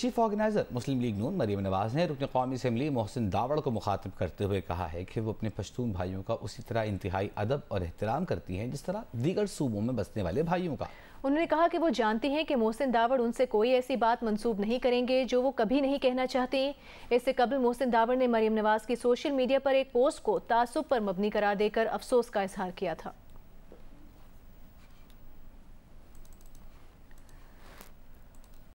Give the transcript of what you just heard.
chief organiser Muslim League Noon Maryam Nawaz ने रुकन कौमी असम्बली मोहसिन दावड़ को मुखातब करते हुए कहा है कि वो अपने पश्तून भाइयों का उसी तरह इंतहाई अदब और एहतराम करती हैं जिस तरह दीगर सूबों में बसने वाले भाइयों का उन्होंने कहा कि वो जानती हैं कि मोहसिन दावड़ उनसे कोई ऐसी बात मंसूब नहीं करेंगे जो वो कभी नहीं कहना चाहते इससे कबल मोहसिन दावड़ ने मरीम नवाज की सोशल मीडिया पर एक पोस्ट को तासुब पर मबनी करार देकर अफसोस का इजहार किया था